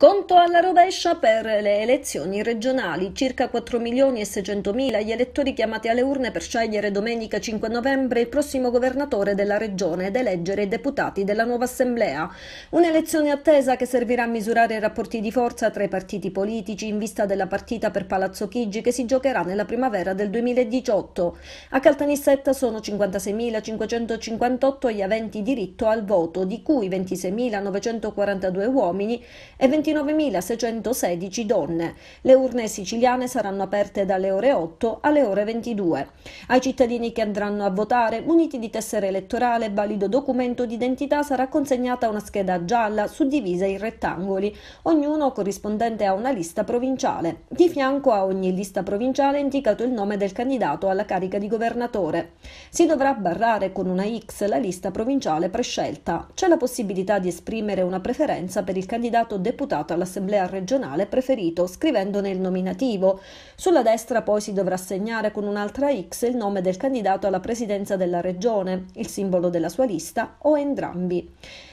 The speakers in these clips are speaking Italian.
Conto alla rovescia per le elezioni regionali, circa 4 milioni e 600 mila gli elettori chiamati alle urne per scegliere domenica 5 novembre il prossimo governatore della regione ed eleggere i deputati della nuova assemblea. Un'elezione attesa che servirà a misurare i rapporti di forza tra i partiti politici in vista della partita per Palazzo Chigi che si giocherà nella primavera del 2018. A Caltanissetta sono 56.558 gli aventi diritto al voto, di cui 26.942 uomini e 26.000 29.616 donne. Le urne siciliane saranno aperte dalle ore 8 alle ore 22. Ai cittadini che andranno a votare, muniti di tessera elettorale e valido documento d'identità, sarà consegnata una scheda gialla suddivisa in rettangoli, ognuno corrispondente a una lista provinciale. Di fianco a ogni lista provinciale è indicato il nome del candidato alla carica di governatore. Si dovrà barrare con una X la lista provinciale prescelta. C'è la possibilità di esprimere una preferenza per il candidato deputato candidata all'Assemblea regionale preferito, scrivendone il nominativo. Sulla destra poi si dovrà segnare con un'altra X il nome del candidato alla presidenza della regione, il simbolo della sua lista o entrambi.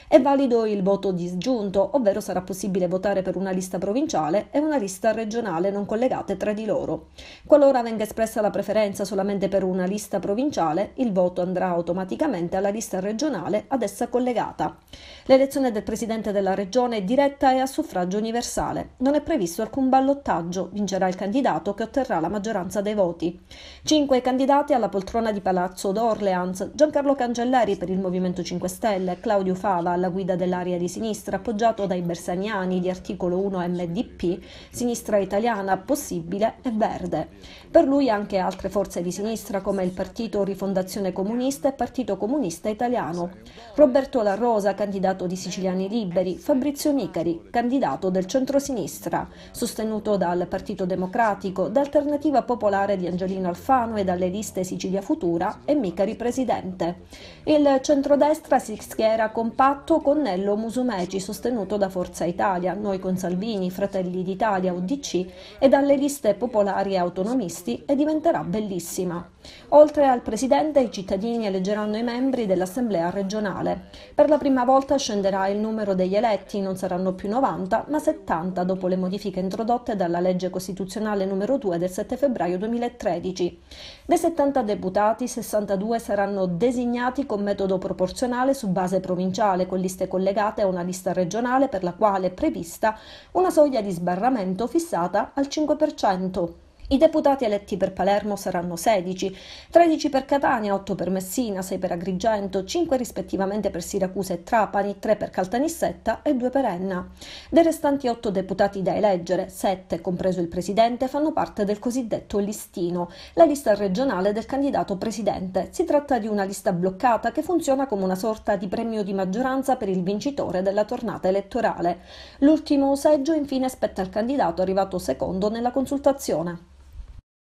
È valido il voto disgiunto, ovvero sarà possibile votare per una lista provinciale e una lista regionale non collegate tra di loro. Qualora venga espressa la preferenza solamente per una lista provinciale, il voto andrà automaticamente alla lista regionale ad essa collegata. L'elezione del presidente della regione è diretta e a suffragio suffragio universale. Non è previsto alcun ballottaggio, vincerà il candidato che otterrà la maggioranza dei voti. Cinque candidati alla poltrona di Palazzo d'Orleans, Giancarlo Cancelleri per il Movimento 5 Stelle, Claudio Fava alla guida dell'area di sinistra, appoggiato dai bersaniani di articolo 1 MDP, sinistra italiana possibile e verde. Per lui anche altre forze di sinistra come il Partito Rifondazione Comunista e Partito Comunista Italiano. Roberto La Rosa, candidato di Siciliani Liberi, Fabrizio Nicari, candidato candidato del centrosinistra, sostenuto dal Partito Democratico, da Alternativa Popolare di Angelino Alfano e dalle liste Sicilia Futura e mica ripresidente. Il centrodestra si schiera compatto con Nello Musumeci, sostenuto da Forza Italia, Noi con Salvini, Fratelli d'Italia, UDC e dalle liste popolari e autonomisti e diventerà bellissima. Oltre al Presidente, i cittadini eleggeranno i membri dell'Assemblea regionale. Per la prima volta scenderà il numero degli eletti, non saranno più 90 ma 70 dopo le modifiche introdotte dalla legge costituzionale numero 2 del 7 febbraio 2013. Dei 70 deputati, 62 saranno designati con metodo proporzionale su base provinciale, con liste collegate a una lista regionale per la quale è prevista una soglia di sbarramento fissata al 5%. I deputati eletti per Palermo saranno 16, 13 per Catania, 8 per Messina, 6 per Agrigento, 5 rispettivamente per Siracusa e Trapani, 3 per Caltanissetta e 2 per Enna. Dei restanti 8 deputati da eleggere, 7, compreso il presidente, fanno parte del cosiddetto listino, la lista regionale del candidato presidente. Si tratta di una lista bloccata che funziona come una sorta di premio di maggioranza per il vincitore della tornata elettorale. L'ultimo seggio infine spetta al candidato arrivato secondo nella consultazione.